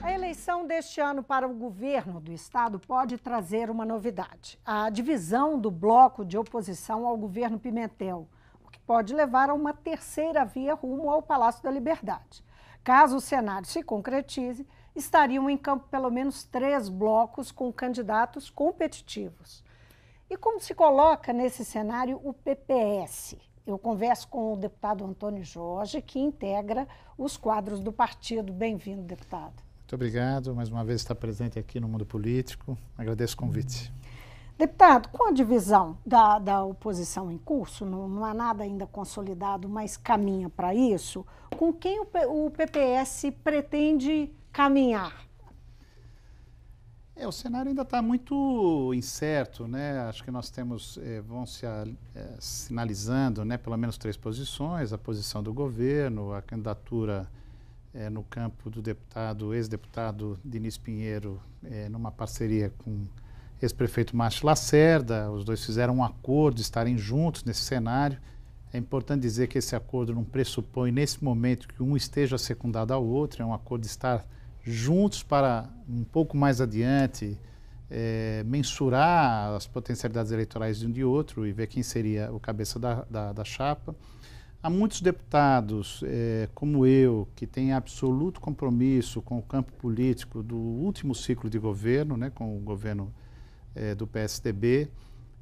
A eleição deste ano para o governo do estado pode trazer uma novidade: a divisão do bloco de oposição ao governo Pimentel, o que pode levar a uma terceira via rumo ao Palácio da Liberdade. Caso o cenário se concretize, estariam em campo pelo menos três blocos com candidatos competitivos. E como se coloca nesse cenário o PPS? Eu converso com o deputado Antônio Jorge, que integra os quadros do partido. Bem-vindo, deputado. Muito obrigado mais uma vez estar presente aqui no Mundo Político. Agradeço o convite. Deputado, com a divisão da, da oposição em curso, não, não há nada ainda consolidado, mas caminha para isso. Com quem o, o PPS pretende caminhar? É, o cenário ainda está muito incerto, né? Acho que nós temos, eh, vão se a, eh, sinalizando, né, pelo menos três posições, a posição do governo, a candidatura é, no campo do deputado, ex-deputado Diniz Pinheiro, é, numa parceria com ex-prefeito Márcio Lacerda. Os dois fizeram um acordo de estarem juntos nesse cenário. É importante dizer que esse acordo não pressupõe, nesse momento, que um esteja secundado ao outro, é um acordo de estar juntos para, um pouco mais adiante, é, mensurar as potencialidades eleitorais de um de outro e ver quem seria o cabeça da, da, da chapa. Há muitos deputados, eh, como eu, que têm absoluto compromisso com o campo político do último ciclo de governo, né, com o governo eh, do PSDB,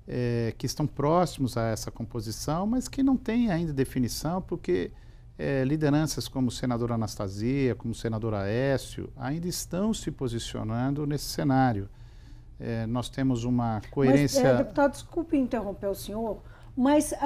eh, que estão próximos a essa composição, mas que não têm ainda definição, porque lideranças como o senador Anastasia, como o senador Aécio, ainda estão se posicionando nesse cenário. nós temos uma coerência. Mas, deputado, desculpe interromper o senhor mas uh,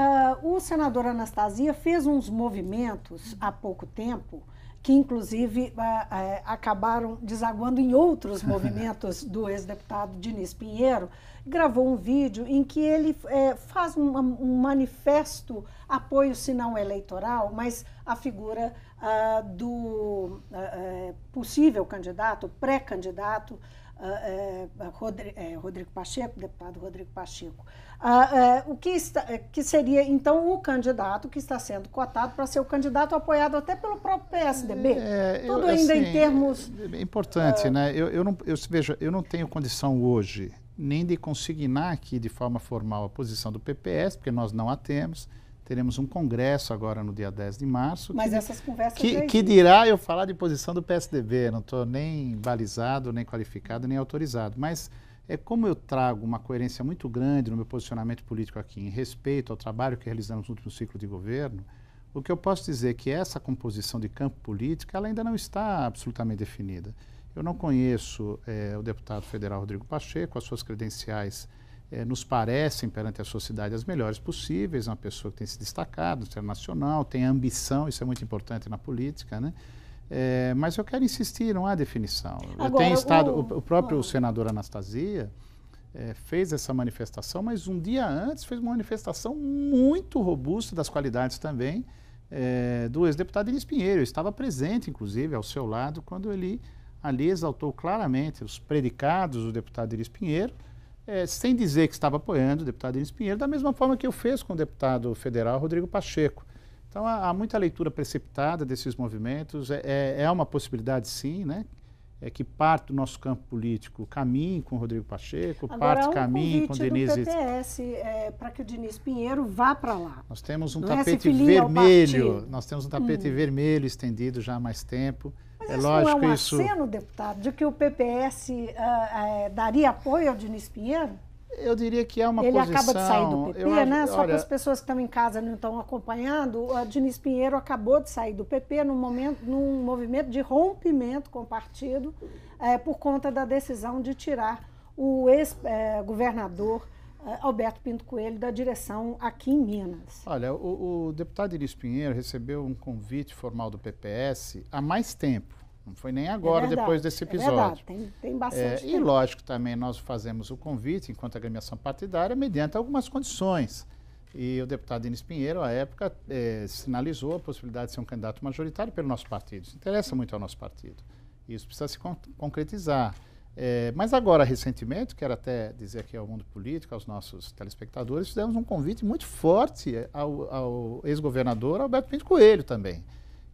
o senador Anastasia fez uns movimentos há pouco tempo que inclusive uh, uh, acabaram desaguando em outros movimentos do ex-deputado Diniz Pinheiro, gravou um vídeo em que ele uh, faz um, um, manifesto apoio, se não eleitoral, mas a figura ah, do eh, possível candidato, pré-candidato ah, é, é, é, Rodrigo Pacheco, deputado Rodrigo Pacheco, ah, o que, está, que seria então o candidato que está sendo cotado para ser o candidato apoiado até pelo próprio PSDB? É, Tudo eu, ainda assim, em termos. É importante, ah, né? Eu, eu, não, eu, veja, eu não tenho condição hoje nem de consignar aqui de forma formal a posição do PPS, porque nós não a temos. Teremos um congresso agora no dia 10 de março. Mas que, essas conversas. Que, que dirá eu falar de posição do PSDB? Não estou nem balizado, nem qualificado, nem autorizado. Mas é como eu trago uma coerência muito grande no meu posicionamento político aqui, em respeito ao trabalho que realizamos no último ciclo de governo, o que eu posso dizer é que essa composição de campo político ela ainda não está absolutamente definida. Eu não conheço é, o deputado federal Rodrigo Pacheco, as suas credenciais é, nos parecem perante a sociedade as melhores possíveis, uma pessoa que tem se destacado, internacional, tem ambição, isso é muito importante na política, né? É, mas eu quero insistir, não há definição. Agora, tem estado, o, o próprio o ah. senador Anastasia é, fez essa manifestação, mas um dia antes fez uma manifestação muito robusta das qualidades também é, do ex-deputado Elis Pinheiro. Eu estava presente, inclusive, ao seu lado, quando ele ali exaltou claramente os predicados do deputado Elis Pinheiro, é, sem dizer que estava apoiando o deputado Inês Pinheiro, da mesma forma que eu fiz com o deputado federal Rodrigo Pacheco. Então há, há muita leitura precipitada desses movimentos, é, é, é uma possibilidade sim, né? É que parte do nosso campo político caminhe com o Rodrigo Pacheco, Agora, parte um caminhe com o Denise. Do é, para que o Diniz Pinheiro vá para lá. Nós temos um Não é tapete é vermelho. Nós temos um hum. tapete hum. vermelho estendido já há mais tempo. É isso lógico, não é um é isso... aceno, deputado, de que o PPS uh, ah, uh, ah, é, daria apoio ao Diniz Pinheiro? Eu diria que é uma Ele posição... Ele acaba de sair do PP, eu, né? Olha... Só que as pessoas que estão em casa não estão acompanhando, o Diniz Pinheiro acabou de sair do PP num, momento, num movimento de rompimento com o partido uh, por conta da decisão de tirar o ex-governador... Alberto Pinto Coelho, da direção aqui em Minas. Olha, o, o deputado Iris Pinheiro recebeu um convite formal do PPS há mais tempo. Não foi nem é agora, é verdade, depois desse episódio. É verdade, tem, tem bastante. É, e lógico também nós fazemos o convite, enquanto agremiação partidária, mediante algumas condições. E o deputado Inês Pinheiro, à época, é, sinalizou a possibilidade de ser um candidato majoritário pelo nosso partido. Isso interessa muito ao nosso partido. Isso precisa se con concretizar. É, mas agora, recentemente, quero até dizer aqui ao mundo político, aos nossos telespectadores, fizemos um convite muito forte ao, ao ex-governador Alberto Pinto Coelho também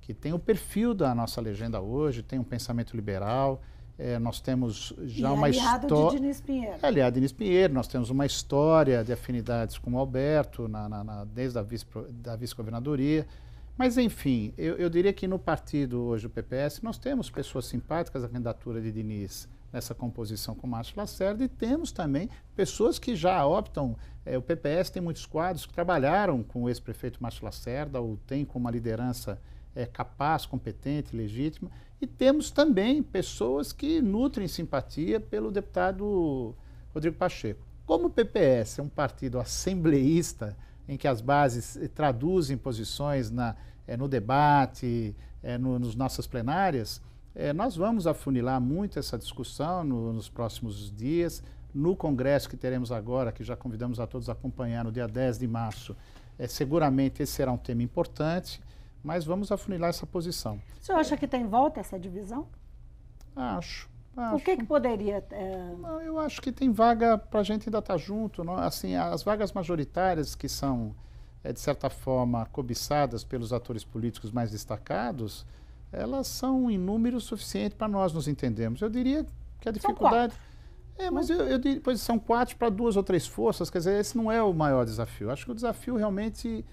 que tem o perfil da nossa legenda hoje, tem um pensamento liberal. É, nós temos já e é uma história. De Diniz Pinheiro. É, aliado Diniz Pinheiro, nós temos uma história de afinidades com o Alberto, na, na, na desde a vice, da vice-governadoria. Mas, enfim, eu, eu, diria que no partido hoje, o PPS, nós temos pessoas simpáticas à candidatura de Diniz nessa composição com Márcio Lacerda e temos também pessoas que já optam. É, o PPS tem muitos quadros que trabalharam com o ex-prefeito Márcio Lacerda ou tem com uma liderança é, capaz, competente, legítima. E temos também pessoas que nutrem simpatia pelo deputado Rodrigo Pacheco. Como o PPS é um partido assembleísta, em que as bases eh, traduzem posições na, é, no debate, é, no, nos nossas plenárias, é, nós vamos afunilar muito essa discussão no, nos próximos dias. No congresso que teremos agora, que já convidamos a todos a acompanhar no dia 10 de março, é, seguramente esse será um tema importante mas vamos afunilar essa posição. O senhor acha que tem volta essa divisão? Acho. acho. O que, que poderia. É... Não, eu acho que tem vaga para a gente ainda estar tá junto. Não? É? Assim, as vagas majoritárias que são, é, de certa forma, cobiçadas pelos atores políticos mais destacados, elas são em número suficiente para nós nos entendermos. Eu diria que a dificuldade. É, mas eu, eu diria, pois são quatro para duas ou três forças, quer dizer, esse não é o maior desafio. Acho que o desafio realmente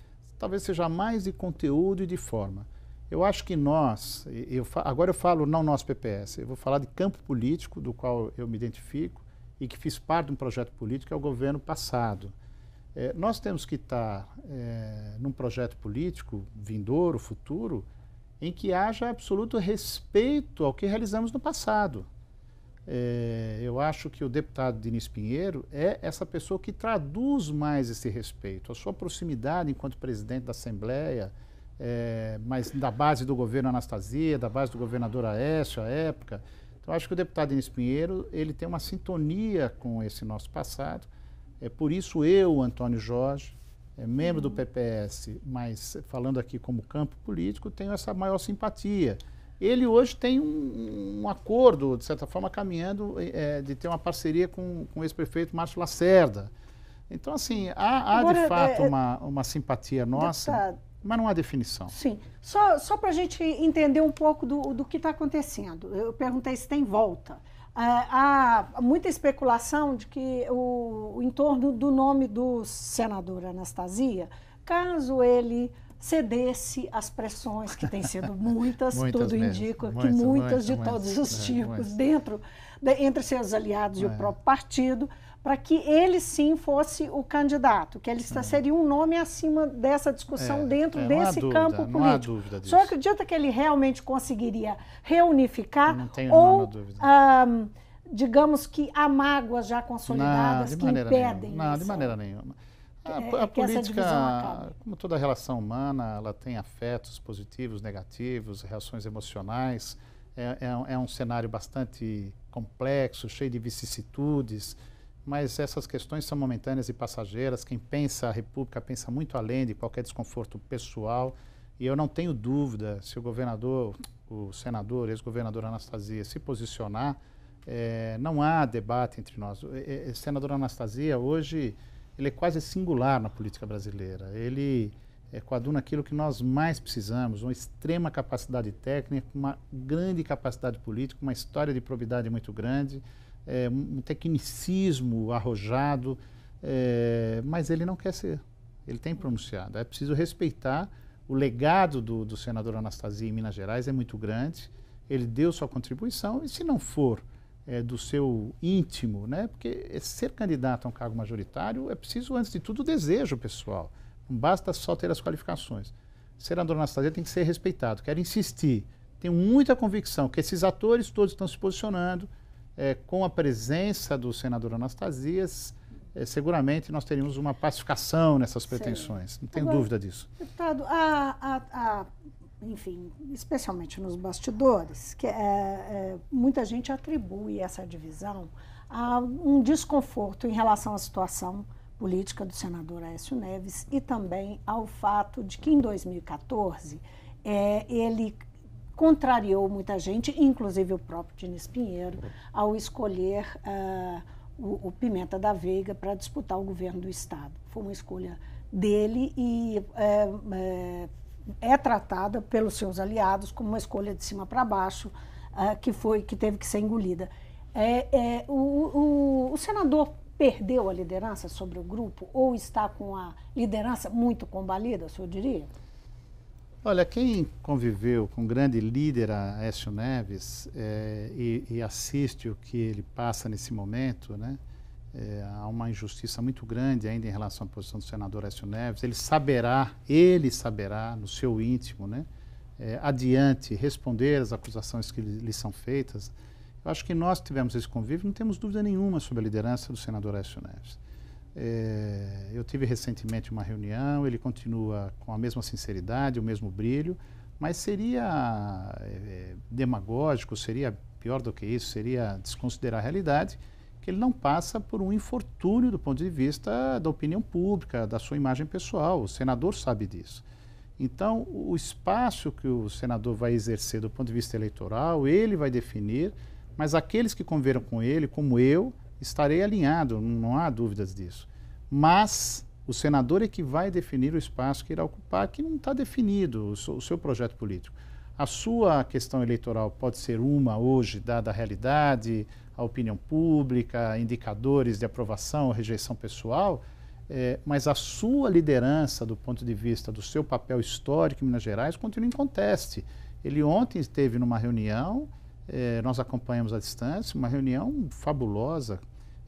talvez seja mais de conteúdo e de forma. Eu acho que nós, eu, agora eu falo não nós PPS, eu vou falar de campo político, do qual eu me identifico e que fiz parte de um projeto político, que é o governo passado. É, nós temos que estar é, num projeto político vindouro, futuro, em que haja absoluto respeito ao que realizamos no passado. É, eu acho que o deputado Diniz Pinheiro é essa pessoa que traduz mais esse respeito. A sua proximidade enquanto presidente da Assembleia, é, mas da base do governo Anastasia, da base do governador Aécio, à época. Então, acho que o deputado Diniz Pinheiro ele tem uma sintonia com esse nosso passado. É por isso eu, Antônio Jorge, é membro uhum. do hum. PPS, mas falando aqui como campo político, tenho essa maior simpatia ele hoje tem um, um acordo, de certa forma, caminhando é, de ter uma parceria com, com o ex-prefeito Márcio Lacerda. Então, assim, há, há Agora, de fato é, é, uma, uma simpatia tá. nossa, deputado, mas não há definição. Sim. Só, só para a gente entender um pouco do, do que está acontecendo. Eu perguntei se tem volta. Ah, há muita especulação de que o, o entorno do nome do senador Anastasia, caso ele cedesse às pressões, que têm sido muitas, muitas tudo mesmo. indica muitas, que muitas, muitas de todos os é, tipos, dentro, de, entre seus aliados e o é. próprio partido, para que ele sim fosse o candidato, que ele seria um nome acima dessa discussão é, dentro desse dúvida, campo político. Não disso. O senhor acredita que ele realmente conseguiria reunificar ou digamos que há mágoas já consolidadas não, que impedem. Nenhuma. Não, isso. de maneira nenhuma. É, é, a, é a política, como toda relação humana, ela tem afetos positivos, negativos, reações emocionais. É, é, é, um cenário bastante complexo, cheio de vicissitudes, mas essas questões são momentâneas e passageiras. Quem pensa a República pensa muito além de qualquer desconforto pessoal. E eu não tenho dúvida se o governador, o senador, ex-governador Anastasia se posicionar, é, não há debate entre nós. senador Anastasia, hoje ele é quase singular na política brasileira. Ele é, coaduna aquilo que nós mais precisamos, uma extrema capacidade técnica, uma grande capacidade política, uma história de probidade muito grande, é, um tecnicismo arrojado, é, mas ele não quer ser. Ele tem pronunciado. É preciso respeitar. O legado do, do senador Anastasia em Minas Gerais é muito grande. Ele deu sua contribuição e, se não for é, do seu íntimo, né? Porque ser candidato a um cargo majoritário é preciso, antes de tudo, o desejo pessoal. Não basta só ter as qualificações. Ser André Anastasia tem que ser respeitado. Quero insistir. Tenho muita convicção que esses atores todos estão se posicionando. É, com a presença do senador Anastasias, é, seguramente nós teríamos uma pacificação nessas pretensões. Sim. Não tenho Agora, dúvida disso. Deputado, a, a, a enfim, especialmente nos bastidores, que é, é, muita gente atribui essa divisão a um desconforto em relação à situação política do senador Aécio Neves e também ao fato de que em 2014 é, ele contrariou muita gente, inclusive o próprio Diniz Pinheiro, ao escolher uh, o, o, Pimenta da Veiga para disputar o governo do Estado. Foi uma escolha dele e uh, uh, é tratada pelos seus aliados como uma escolha de cima para baixo uh, que foi que teve que ser engolida. É, é, o, o, o, senador perdeu a liderança sobre o grupo ou está com a liderança muito combalida, o senhor diria? Olha, quem conviveu com o grande líder Aécio Neves é, e, e assiste o que ele passa nesse momento, né? É, há uma injustiça muito grande ainda em relação à posição do senador Écio Neves. Ele saberá, ele saberá, no seu íntimo, né, é, adiante, responder às acusações que lhe, são feitas. Eu acho que nós que tivemos esse convívio, não temos dúvida nenhuma sobre a liderança do senador Écio Neves. É, eu tive recentemente uma reunião, ele continua com a mesma sinceridade, o mesmo brilho, mas seria é, é, demagógico, seria pior do que isso, seria desconsiderar a realidade que ele não passa por um infortúnio do ponto de vista da opinião pública, da sua imagem pessoal. O senador sabe disso. Então, o espaço que o senador vai exercer do ponto de vista eleitoral, ele vai definir, mas aqueles que conviveram com ele, como eu, estarei alinhado, não há dúvidas disso. Mas o senador é que vai definir o espaço que irá ocupar, que não está definido o seu projeto político. A sua questão eleitoral pode ser uma hoje, dada a realidade, a opinião pública, indicadores de aprovação ou rejeição pessoal, é, mas a sua liderança, do ponto de vista do seu papel histórico em Minas Gerais, continua em conteste. Ele ontem esteve numa reunião, é, nós acompanhamos à distância, uma reunião fabulosa,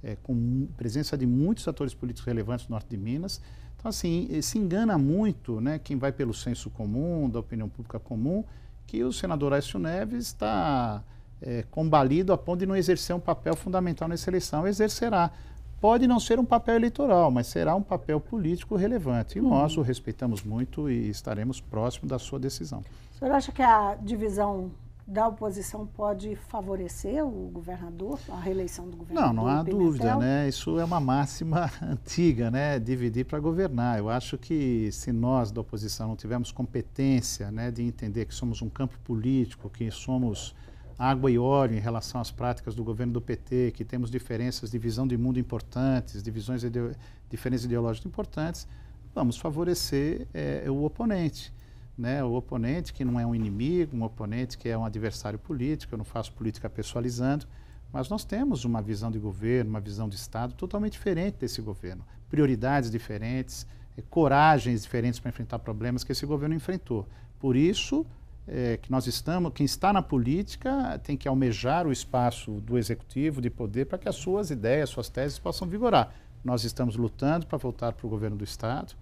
é, com presença de muitos atores políticos relevantes do norte de Minas. Então, assim, se engana muito né, quem vai pelo senso comum, da opinião pública comum, que o senador Aécio Neves está é, combalido a ponto de não exercer um papel fundamental nessa eleição, exercerá. Pode não ser um papel eleitoral, mas será um papel político relevante. E uhum. nós o respeitamos muito e estaremos próximo da sua decisão. O senhor acha que a divisão da oposição pode favorecer o governador, a reeleição do governador? Não, não há dúvida, né? Isso é uma máxima antiga, né? Dividir para governar. Eu acho que se nós da oposição não tivermos competência, né, de entender que somos um campo político, que somos água e óleo em relação às práticas do governo do PT, que temos diferenças de visão de mundo importantes, divisões ideo, diferenças ideológicas importantes, vamos favorecer é, o oponente. Né? O oponente que não é um inimigo, um oponente que é um adversário político, eu não faço política pessoalizando, mas nós temos uma visão de governo, uma visão de Estado totalmente diferente desse governo. Prioridades diferentes, eh, coragens diferentes para enfrentar problemas que esse governo enfrentou. Por isso, é, que nós estamos, quem está na política tem que almejar o espaço do executivo, de poder, para que as suas ideias, suas teses possam vigorar. Nós estamos lutando para voltar para o governo do Estado,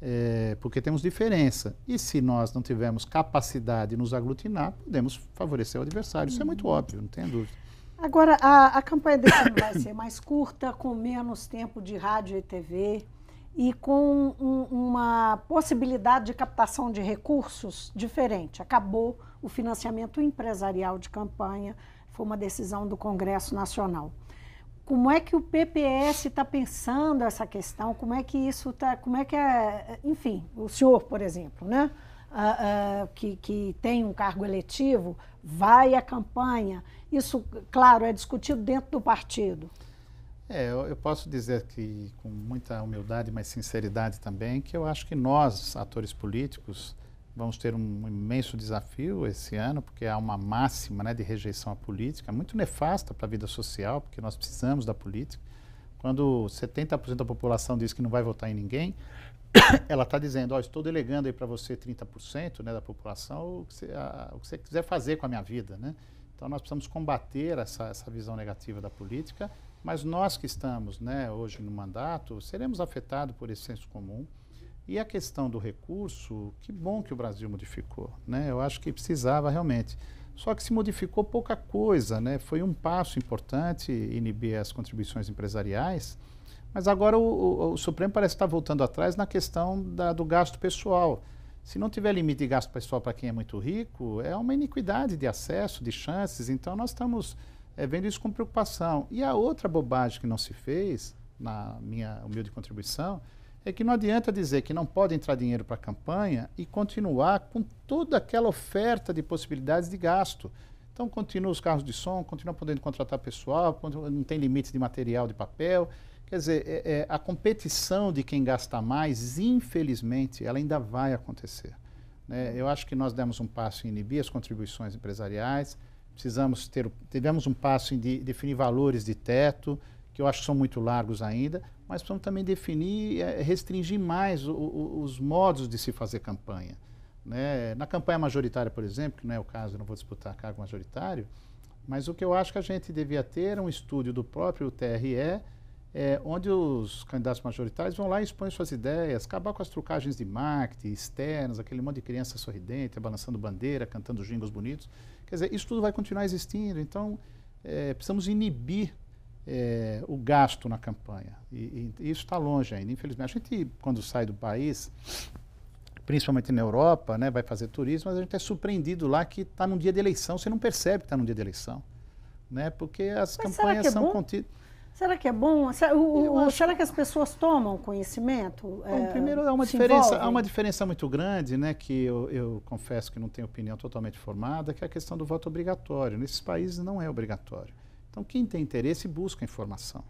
é, porque temos diferença. E se nós não tivermos capacidade de nos aglutinar, podemos favorecer o adversário. Isso é muito óbvio, não tem dúvida. Agora, a, a campanha desse ano vai ser mais curta, com menos tempo de rádio e TV e com um, uma possibilidade de captação de recursos diferente. Acabou o financiamento empresarial de campanha, foi uma decisão do Congresso Nacional. Como é que o PPS está pensando essa questão? Como é que isso está? Como é que é? Enfim, o senhor, por exemplo, né? Uh, uh, que, que, tem um cargo eletivo, vai à campanha. Isso, claro, é discutido dentro do partido. É, eu, eu posso dizer que com muita humildade, mas sinceridade também, que eu acho que nós, atores políticos, vamos ter um imenso desafio esse ano, porque há uma máxima né, de rejeição à política, muito nefasta para a vida social, porque nós precisamos da política. Quando 70% da população diz que não vai votar em ninguém, ela está dizendo, oh, estou delegando aí para você 30% né, da população, o que, você, a, o que, você, quiser fazer com a minha vida, né? Então nós precisamos combater essa, essa visão negativa da política mas nós que estamos né, hoje no mandato, seremos afetados por esse senso comum. E a questão do recurso, que bom que o Brasil modificou. Né? Eu acho que precisava realmente. Só que se modificou pouca coisa, né? Foi um passo importante inibir as contribuições empresariais, mas agora o, o, o Supremo parece estar voltando atrás na questão da, do gasto pessoal. Se não tiver limite de gasto pessoal para quem é muito rico, é uma iniquidade de acesso, de chances. Então nós estamos é, vendo isso com preocupação. E a outra bobagem que não se fez, na minha humilde contribuição, é que não adianta dizer que não pode entrar dinheiro para a campanha e continuar com toda aquela oferta de possibilidades de gasto. Então, continuam os carros de som, continuam podendo contratar pessoal, não tem limite de material, de papel. Quer dizer, é, é, a competição de quem gasta mais, infelizmente, ela ainda vai acontecer. Né? Eu acho que nós demos um passo em inibir as contribuições empresariais, precisamos ter, tivemos um passo em de, definir valores de teto, que eu acho que são muito largos ainda, mas precisamos também definir, eh, restringir mais o, o, os modos de se fazer campanha. Né? Na campanha majoritária, por exemplo, que não é o caso, eu não vou disputar cargo majoritário, mas o que eu acho que a gente devia ter é um estúdio do próprio TRE é, onde os candidatos majoritários vão lá e expõem suas ideias, acabar com as trucagens de marketing externas, aquele monte de criança sorridente, balançando bandeira, cantando jingles bonitos. Quer dizer, isso tudo vai continuar existindo, então é, precisamos inibir é, o gasto na campanha. E, e isso está longe ainda, infelizmente. A gente, quando sai do país, principalmente na Europa, né, vai fazer turismo, mas a gente é surpreendido lá que está num dia de eleição, você não percebe que está num dia de eleição. Né, porque as mas campanhas é são contidas. Será que é bom? Será, o, o, será que as pessoas tomam conhecimento? Bom, é, primeiro, há é uma, diferença, há é uma diferença muito grande, né, que eu, eu, confesso que não tenho opinião totalmente formada, que é a questão do voto obrigatório. Nesses países não é obrigatório. Então, quem tem interesse busca informação.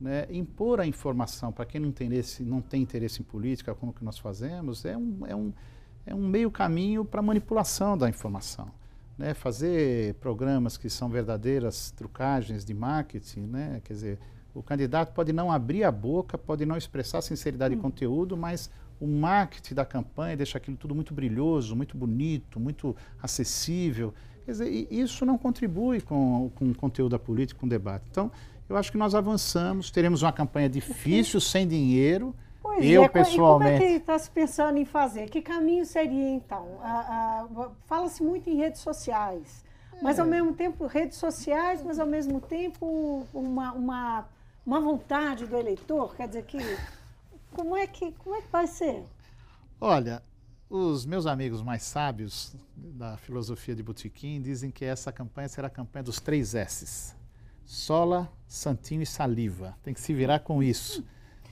Né? Impor a informação para quem não tem, interesse, não tem interesse em política, como que nós fazemos, é um, é um, é um meio caminho para manipulação da informação né, fazer programas que são verdadeiras trucagens de marketing, né, quer dizer, o candidato pode não abrir a boca, pode não expressar sinceridade hum. de conteúdo, mas o marketing da campanha deixa aquilo tudo muito brilhoso, muito bonito, muito acessível. Quer dizer, isso não contribui com, com o conteúdo da política, com o debate. Então, eu acho que nós avançamos, teremos uma campanha difícil, sem dinheiro, Pois eu é, pessoalmente. E como é que está se pensando em fazer? Que caminho seria então? Ah, ah, Fala-se muito em redes sociais, mas ao hum. mesmo tempo redes sociais, mas ao mesmo tempo uma, uma, uma vontade do eleitor, quer dizer que como é que como é que vai ser? Olha, os meus amigos mais sábios da filosofia de Botequim dizem que essa campanha será a campanha dos três S's. Sola, Santinho e Saliva. Tem que se virar com isso.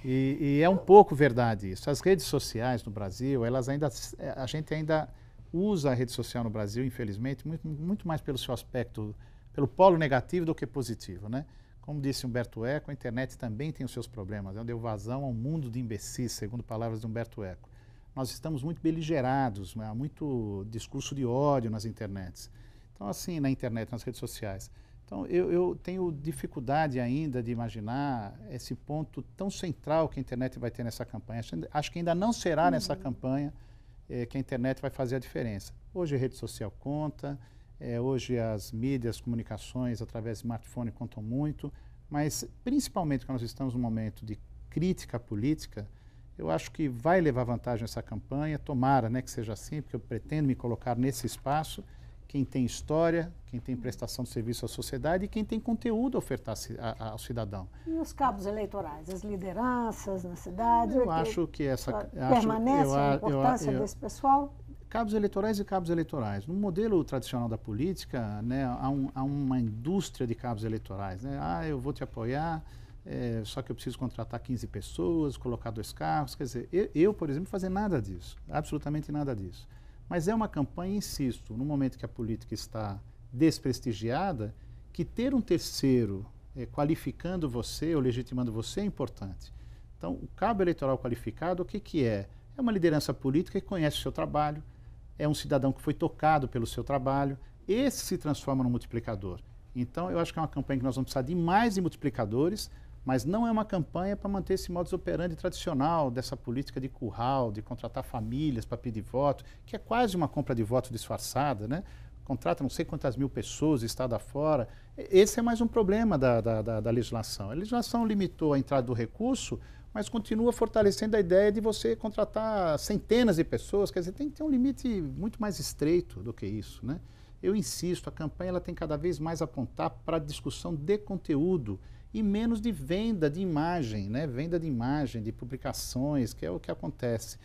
E, e, é um pouco verdade isso. As redes sociais no Brasil, elas ainda, eh, a gente ainda usa a rede social no Brasil, infelizmente, muito, muito mais pelo seu aspecto, pelo polo negativo do que positivo, né? Como disse Humberto Eco, a internet também tem os seus problemas, É deu vazão ao um mundo de imbecis, segundo palavras de Humberto Eco. Nós estamos muito beligerados, né? há muito discurso de ódio nas internets. Então, assim, na internet, nas redes sociais. Então, eu, eu, tenho dificuldade ainda de imaginar esse ponto tão central que a internet vai ter nessa campanha. Acho que ainda não será uhum. nessa campanha é, que a internet vai fazer a diferença. Hoje a rede social conta, é, hoje as mídias, as comunicações através de smartphone contam muito, mas principalmente quando nós estamos num momento de crítica política, eu acho que vai levar vantagem essa campanha, tomara né, que seja assim, porque eu pretendo me colocar nesse espaço quem tem história, quem tem prestação de serviço à sociedade e quem tem conteúdo a ofertar ao cidadão. E os cabos eleitorais, as lideranças na cidade? Eu acho que essa... Permanece eu, a importância eu, eu, desse pessoal? Cabos eleitorais e cabos eleitorais. No modelo tradicional da política, né, há, um, há uma indústria de cabos eleitorais. Né? Ah, eu vou te apoiar... É, só que eu preciso contratar 15 pessoas, colocar dois carros. Quer dizer, eu, eu, por exemplo, fazer nada disso, absolutamente nada disso. Mas é uma campanha, insisto, no momento que a política está desprestigiada, que ter um terceiro é, qualificando você ou legitimando você é importante. Então, o cabo eleitoral qualificado, o que, que é? É uma liderança política que conhece o seu trabalho, é um cidadão que foi tocado pelo seu trabalho, esse se transforma no multiplicador. Então, eu acho que é uma campanha que nós vamos precisar de mais de multiplicadores mas não é uma campanha para manter esse modus operandi tradicional dessa política de curral, de contratar famílias para pedir voto, que é quase uma compra de voto disfarçada, né? Contrata não sei quantas mil pessoas, estado afora. Esse é mais um problema da, da, da, da legislação. A legislação limitou a entrada do recurso, mas continua fortalecendo a ideia de você contratar centenas de pessoas. Quer dizer, tem que ter um limite muito mais estreito do que isso, né? Eu insisto, a campanha ela tem cada vez mais apontar para a discussão de conteúdo e menos de venda de imagem, né? venda de imagem, de publicações, que é o que acontece.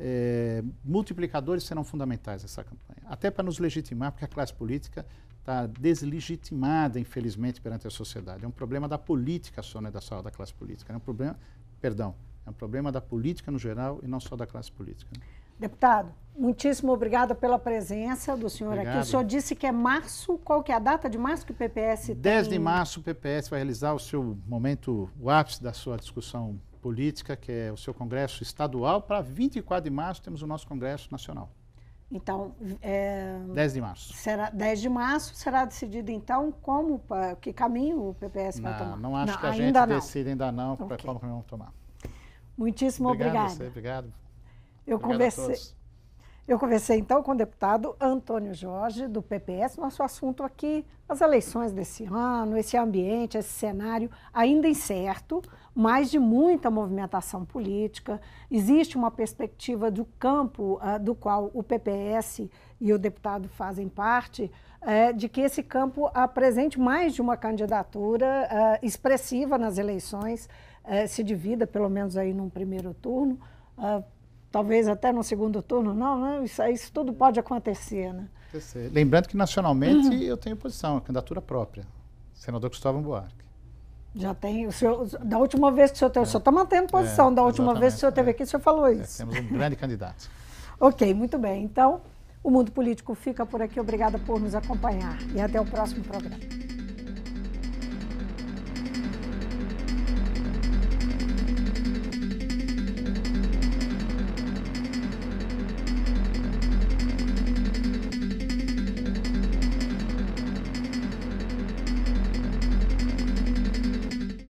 É, multiplicadores serão fundamentais nessa campanha, até para nos legitimar, porque a classe política está deslegitimada, infelizmente, perante a sociedade. É um problema da política só, não é da, só da classe política. É um problema, perdão, é um problema da política no geral e não só da classe política. Né? Deputado, muitíssimo obrigada pela presença do senhor Obrigado. aqui. O senhor disse que é março, qual que é a data de março que o PPS tem? 10 de março o PPS vai realizar o seu momento, o ápice da sua discussão política, que é o seu congresso estadual, para 24 de março temos o nosso congresso nacional. Então, é, 10 de março. Será 10 de março será decidido então como que caminho o PPS não, vai tomar. Não acho não, que a gente decida ainda não okay. para como vamos tomar. Muitíssimo obrigado. Obrigado. Você, obrigado. Eu conversei. Eu conversei então com o deputado Antônio Jorge, do PPS. Nosso assunto aqui, as eleições desse ano, esse ambiente, esse cenário ainda incerto, mas de muita movimentação política. Existe uma perspectiva do campo uh, do qual o PPS e o deputado fazem parte, uh, de que esse campo apresente mais de uma candidatura uh, expressiva nas eleições, eh, se divida, pelo menos aí num primeiro turno. Uh, talvez até no segundo turno, não, né? Isso, isso tudo pode acontecer, né? Lembrando que nacionalmente uhum. eu tenho posição, candidatura própria, senador Cristóvão Buarque. Já tem. O senhor, da última vez que o senhor teve, é. o senhor está mantendo é, posição. É, da última vez que o senhor esteve é. aqui, o senhor falou é. É, isso. temos um grande candidato. Ok, muito bem. Então, o Mundo Político fica por aqui. Obrigada por nos acompanhar e até o próximo programa.